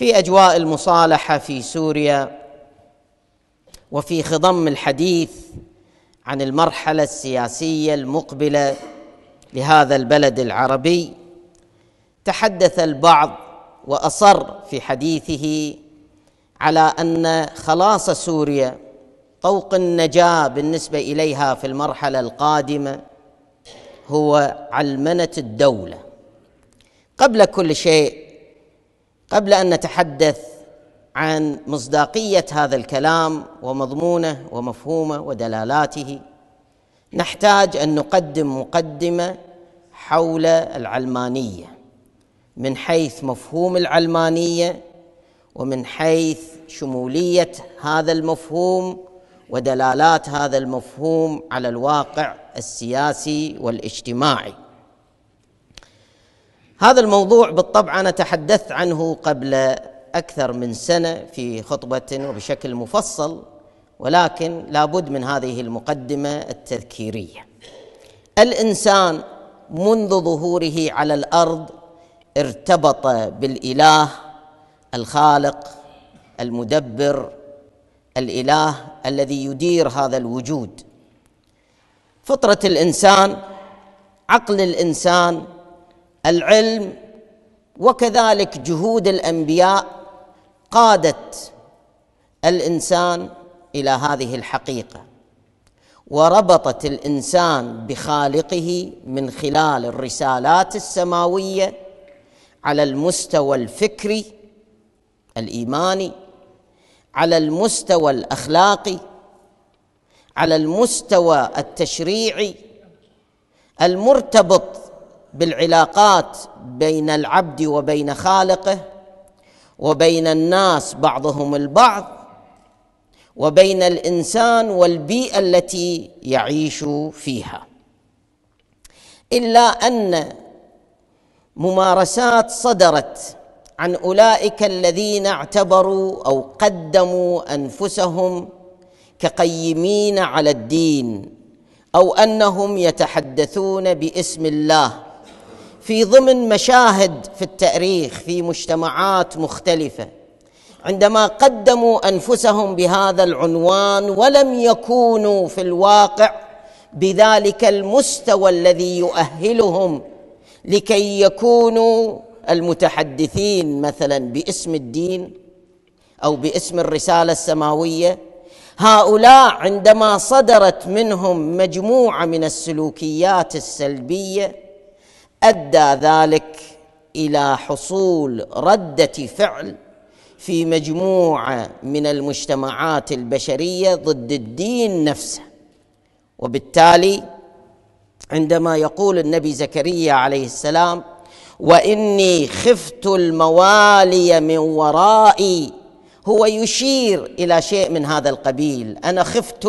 في اجواء المصالحه في سوريا وفي خضم الحديث عن المرحله السياسيه المقبله لهذا البلد العربي تحدث البعض واصر في حديثه على ان خلاص سوريا طوق النجاه بالنسبه اليها في المرحله القادمه هو علمنه الدوله قبل كل شيء قبل ان نتحدث عن مصداقيه هذا الكلام ومضمونه ومفهومه ودلالاته نحتاج ان نقدم مقدمه حول العلمانيه من حيث مفهوم العلمانيه ومن حيث شموليه هذا المفهوم ودلالات هذا المفهوم على الواقع السياسي والاجتماعي هذا الموضوع بالطبع انا تحدثت عنه قبل اكثر من سنه في خطبه وبشكل مفصل ولكن لابد من هذه المقدمه التذكيريه الانسان منذ ظهوره على الارض ارتبط بالاله الخالق المدبر الاله الذي يدير هذا الوجود فطره الانسان عقل الانسان العلم وكذلك جهود الانبياء قادت الانسان الى هذه الحقيقه وربطت الانسان بخالقه من خلال الرسالات السماويه على المستوى الفكري الايماني على المستوى الاخلاقي على المستوى التشريعي المرتبط بالعلاقات بين العبد وبين خالقه وبين الناس بعضهم البعض وبين الانسان والبيئه التي يعيش فيها الا ان ممارسات صدرت عن اولئك الذين اعتبروا او قدموا انفسهم كقيمين على الدين او انهم يتحدثون باسم الله في ضمن مشاهد في التاريخ في مجتمعات مختلفه عندما قدموا انفسهم بهذا العنوان ولم يكونوا في الواقع بذلك المستوى الذي يؤهلهم لكي يكونوا المتحدثين مثلا باسم الدين او باسم الرساله السماويه هؤلاء عندما صدرت منهم مجموعه من السلوكيات السلبيه ادى ذلك الى حصول رده فعل في مجموعه من المجتمعات البشريه ضد الدين نفسه وبالتالي عندما يقول النبي زكريا عليه السلام واني خفت الموالي من ورائي هو يشير الى شيء من هذا القبيل انا خفت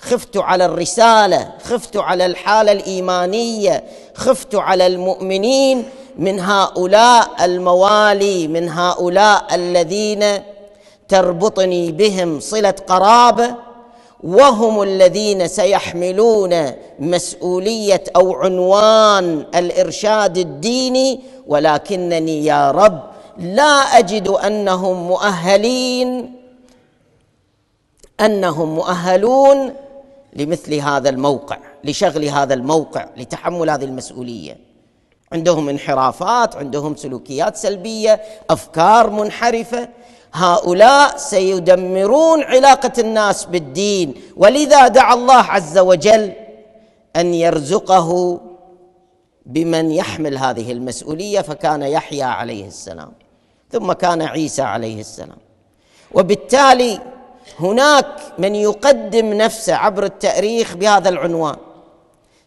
خفت على الرساله خفت على الحاله الايمانيه خفت على المؤمنين من هؤلاء الموالي من هؤلاء الذين تربطني بهم صله قرابه وهم الذين سيحملون مسؤوليه او عنوان الارشاد الديني ولكنني يا رب لا اجد انهم مؤهلين انهم مؤهلون لمثل هذا الموقع لشغل هذا الموقع لتحمل هذه المسؤوليه عندهم انحرافات عندهم سلوكيات سلبيه افكار منحرفه هؤلاء سيدمرون علاقه الناس بالدين ولذا دعا الله عز وجل ان يرزقه بمن يحمل هذه المسؤوليه فكان يحيى عليه السلام ثم كان عيسى عليه السلام وبالتالي هناك من يقدم نفسه عبر التاريخ بهذا العنوان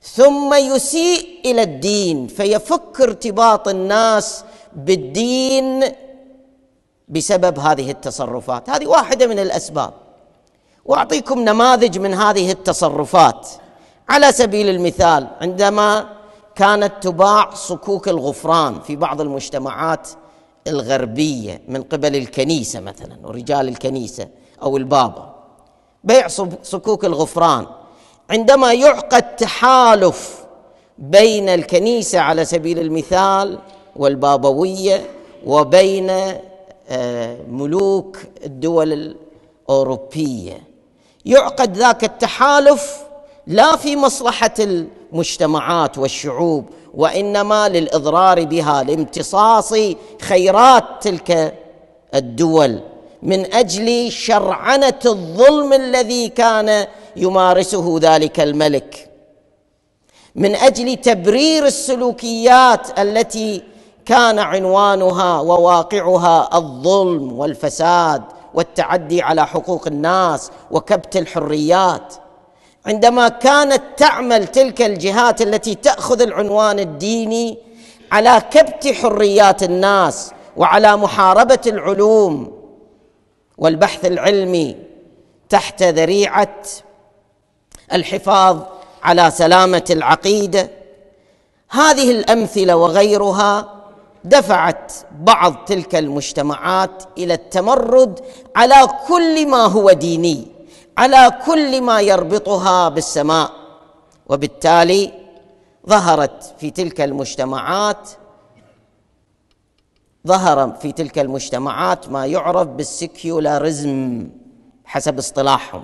ثم يسيء الى الدين فيفك ارتباط الناس بالدين بسبب هذه التصرفات هذه واحده من الاسباب واعطيكم نماذج من هذه التصرفات على سبيل المثال عندما كانت تباع صكوك الغفران في بعض المجتمعات الغربيه من قبل الكنيسه مثلا ورجال الكنيسه او البابا بيع صكوك الغفران عندما يعقد تحالف بين الكنيسه على سبيل المثال والبابويه وبين آه، ملوك الدول الاوروبيه يعقد ذاك التحالف لا في مصلحه المجتمعات والشعوب وانما للاضرار بها لامتصاص خيرات تلك الدول من اجل شرعنه الظلم الذي كان يمارسه ذلك الملك من اجل تبرير السلوكيات التي كان عنوانها وواقعها الظلم والفساد والتعدي على حقوق الناس وكبت الحريات عندما كانت تعمل تلك الجهات التي تاخذ العنوان الديني على كبت حريات الناس وعلى محاربه العلوم والبحث العلمي تحت ذريعه الحفاظ على سلامه العقيده هذه الامثله وغيرها دفعت بعض تلك المجتمعات الى التمرد على كل ما هو ديني على كل ما يربطها بالسماء وبالتالي ظهرت في تلك المجتمعات ظهر في تلك المجتمعات ما يعرف بالسكيولارزم حسب اصطلاحهم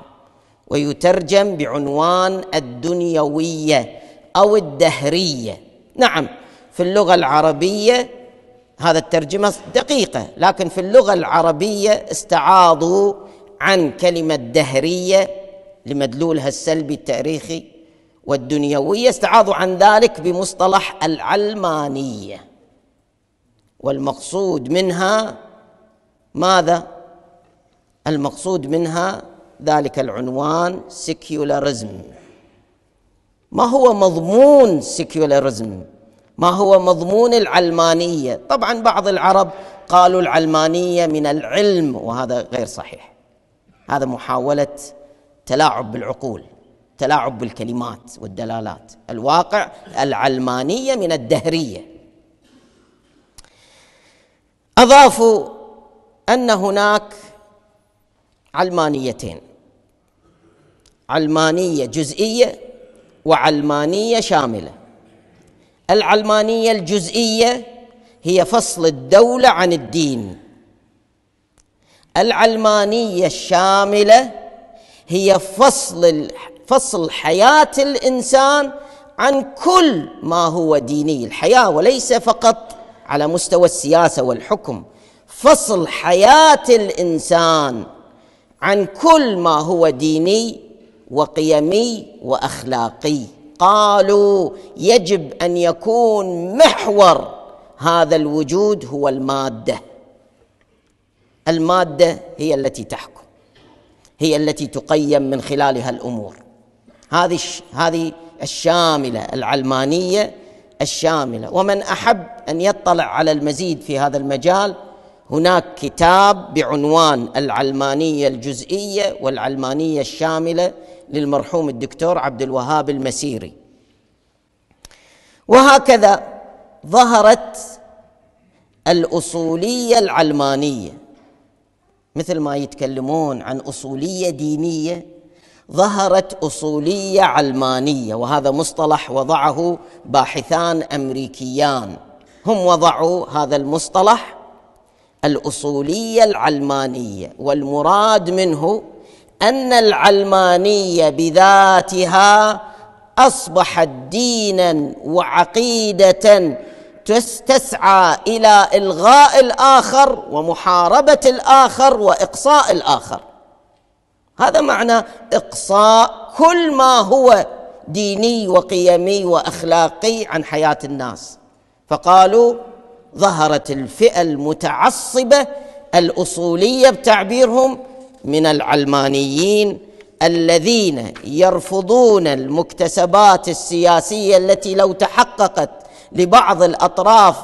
ويترجم بعنوان الدنيويه او الدهريه نعم في اللغه العربيه هذا الترجمه دقيقه لكن في اللغه العربيه استعاضوا عن كلمة دهرية لمدلولها السلبي التاريخي والدنيوية استعاضوا عن ذلك بمصطلح العلمانية والمقصود منها ماذا؟ المقصود منها ذلك العنوان سيكيولارزم ما هو مضمون سيكيولارزم؟ ما هو مضمون العلمانية؟ طبعا بعض العرب قالوا العلمانية من العلم وهذا غير صحيح هذا محاولة تلاعب بالعقول تلاعب بالكلمات والدلالات الواقع العلمانية من الدهرية أضافوا أن هناك علمانيتين علمانية جزئية وعلمانية شاملة العلمانية الجزئية هي فصل الدولة عن الدين العلمانيه الشامله هي فصل فصل حياه الانسان عن كل ما هو ديني الحياه وليس فقط على مستوى السياسه والحكم فصل حياه الانسان عن كل ما هو ديني وقيمي واخلاقي قالوا يجب ان يكون محور هذا الوجود هو الماده الماده هي التي تحكم هي التي تقيم من خلالها الامور هذه هذه الشامله العلمانيه الشامله ومن احب ان يطلع على المزيد في هذا المجال هناك كتاب بعنوان العلمانيه الجزئيه والعلمانيه الشامله للمرحوم الدكتور عبد الوهاب المسيري وهكذا ظهرت الاصوليه العلمانيه مثل ما يتكلمون عن اصوليه دينيه ظهرت اصوليه علمانيه وهذا مصطلح وضعه باحثان امريكيان هم وضعوا هذا المصطلح الاصوليه العلمانيه والمراد منه ان العلمانيه بذاتها اصبحت دينا وعقيده تسعى الى الغاء الاخر ومحاربه الاخر واقصاء الاخر هذا معنى اقصاء كل ما هو ديني وقيمي واخلاقي عن حياه الناس فقالوا ظهرت الفئه المتعصبه الاصوليه بتعبيرهم من العلمانيين الذين يرفضون المكتسبات السياسيه التي لو تحققت لبعض الاطراف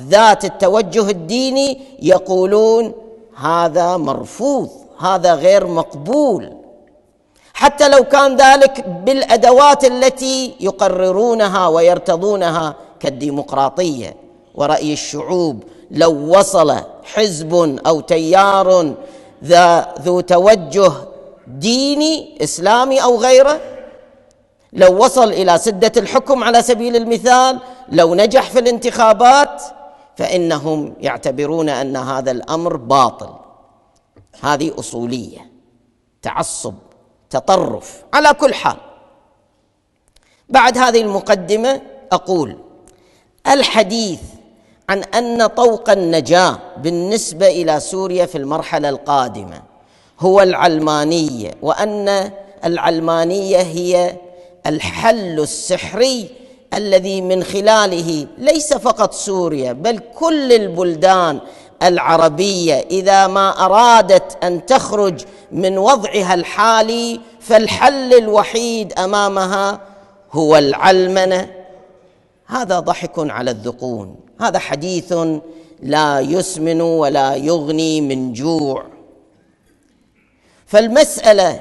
ذات التوجه الديني يقولون هذا مرفوض هذا غير مقبول حتى لو كان ذلك بالادوات التي يقررونها ويرتضونها كالديمقراطيه وراي الشعوب لو وصل حزب او تيار ذا ذو توجه ديني اسلامي او غيره لو وصل الى سده الحكم على سبيل المثال لو نجح في الانتخابات فانهم يعتبرون ان هذا الامر باطل هذه اصوليه تعصب تطرف على كل حال بعد هذه المقدمه اقول الحديث عن ان طوق النجاه بالنسبه الى سوريا في المرحله القادمه هو العلمانيه وان العلمانيه هي الحل السحري الذي من خلاله ليس فقط سوريا بل كل البلدان العربيه اذا ما ارادت ان تخرج من وضعها الحالي فالحل الوحيد امامها هو العلمنه هذا ضحك على الذقون هذا حديث لا يسمن ولا يغني من جوع فالمساله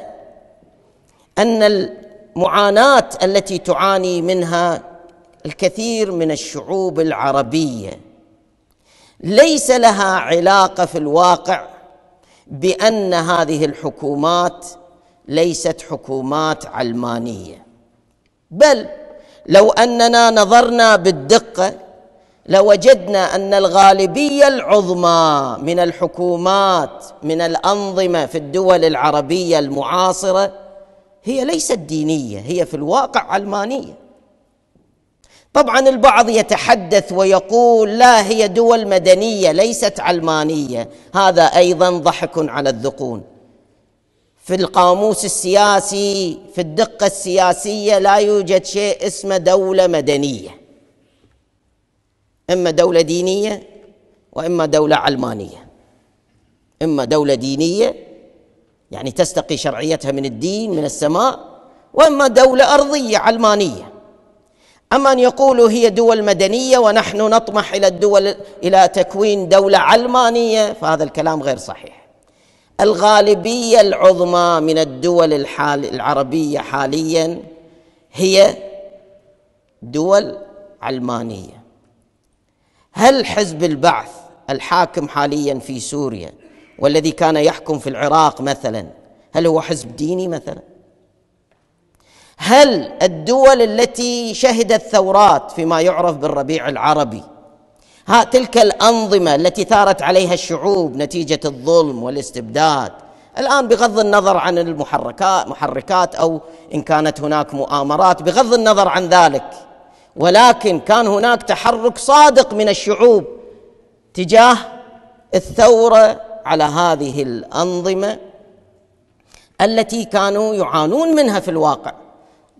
ان المعاناه التي تعاني منها الكثير من الشعوب العربيه ليس لها علاقه في الواقع بان هذه الحكومات ليست حكومات علمانيه بل لو اننا نظرنا بالدقه لوجدنا ان الغالبيه العظمى من الحكومات من الانظمه في الدول العربيه المعاصره هي ليست دينيه هي في الواقع علمانيه طبعا البعض يتحدث ويقول لا هي دول مدنيه ليست علمانيه هذا ايضا ضحك على الذقون في القاموس السياسي في الدقه السياسيه لا يوجد شيء اسمه دوله مدنيه اما دوله دينيه واما دوله علمانيه اما دوله دينيه يعني تستقي شرعيتها من الدين من السماء واما دوله ارضيه علمانيه أما أن يقولوا هي دول مدنية ونحن نطمح إلى الدول إلى تكوين دولة علمانية فهذا الكلام غير صحيح الغالبية العظمى من الدول الحال العربية حاليا هي دول علمانية هل حزب البعث الحاكم حاليا في سوريا والذي كان يحكم في العراق مثلا هل هو حزب ديني مثلا هل الدول التي شهدت ثورات فيما يعرف بالربيع العربي ها تلك الانظمه التي ثارت عليها الشعوب نتيجه الظلم والاستبداد الان بغض النظر عن المحركات محركات او ان كانت هناك مؤامرات بغض النظر عن ذلك ولكن كان هناك تحرك صادق من الشعوب تجاه الثوره على هذه الانظمه التي كانوا يعانون منها في الواقع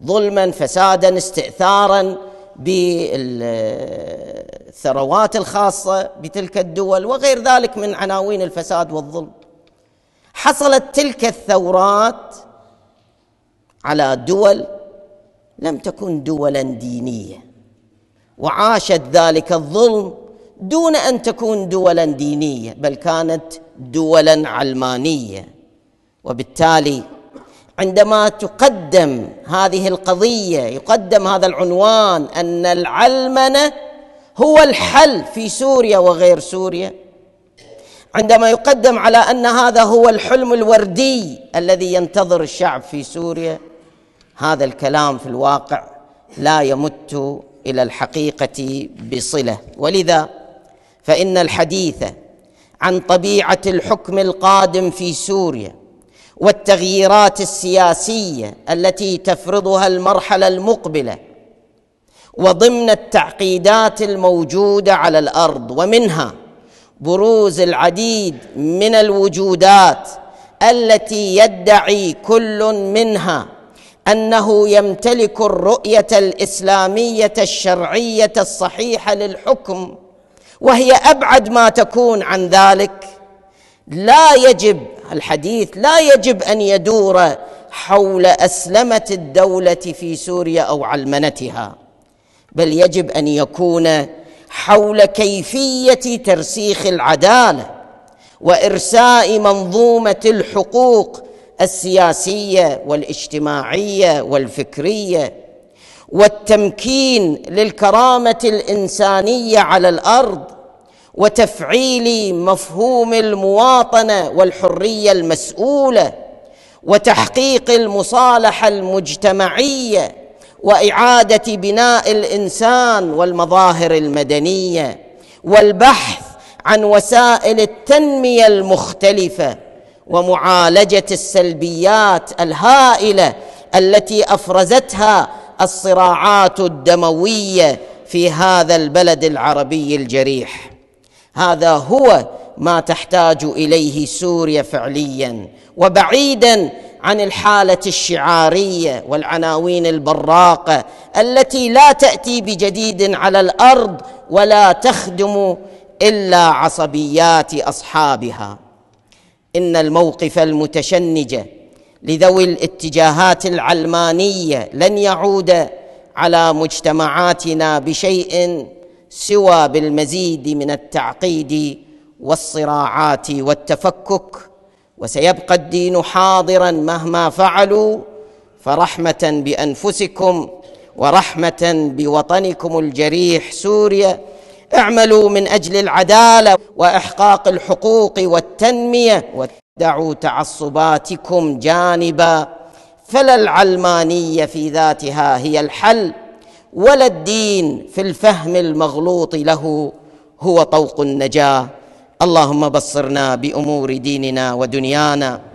ظلما فسادا استئثارا بالثروات الخاصه بتلك الدول وغير ذلك من عناوين الفساد والظلم حصلت تلك الثورات على دول لم تكن دولا دينيه وعاشت ذلك الظلم دون ان تكون دولا دينيه بل كانت دولا علمانيه وبالتالي عندما تقدم هذه القضيه يقدم هذا العنوان ان العلمنه هو الحل في سوريا وغير سوريا عندما يقدم على ان هذا هو الحلم الوردي الذي ينتظر الشعب في سوريا هذا الكلام في الواقع لا يمت الى الحقيقه بصله ولذا فان الحديث عن طبيعه الحكم القادم في سوريا التغييرات السياسيه التي تفرضها المرحله المقبله وضمن التعقيدات الموجوده على الارض ومنها بروز العديد من الوجودات التي يدعي كل منها انه يمتلك الرؤيه الاسلاميه الشرعيه الصحيحه للحكم وهي ابعد ما تكون عن ذلك لا يجب الحديث لا يجب ان يدور حول اسلمه الدوله في سوريا او علمنتها بل يجب ان يكون حول كيفيه ترسيخ العداله وارساء منظومه الحقوق السياسيه والاجتماعيه والفكريه والتمكين للكرامه الانسانيه على الارض وتفعيل مفهوم المواطنه والحريه المسؤوله وتحقيق المصالحه المجتمعيه واعاده بناء الانسان والمظاهر المدنيه والبحث عن وسائل التنميه المختلفه ومعالجه السلبيات الهائله التي افرزتها الصراعات الدمويه في هذا البلد العربي الجريح هذا هو ما تحتاج اليه سوريا فعليا وبعيدا عن الحاله الشعاريه والعناوين البراقه التي لا تاتي بجديد على الارض ولا تخدم الا عصبيات اصحابها ان الموقف المتشنج لذوي الاتجاهات العلمانيه لن يعود على مجتمعاتنا بشيء سوى بالمزيد من التعقيد والصراعات والتفكك وسيبقى الدين حاضرا مهما فعلوا فرحمه بانفسكم ورحمه بوطنكم الجريح سوريا اعملوا من اجل العداله واحقاق الحقوق والتنميه ودعوا تعصباتكم جانبا فلا العلمانيه في ذاتها هي الحل ولا الدين في الفهم المغلوط له هو طوق النجاه اللهم بصرنا بامور ديننا ودنيانا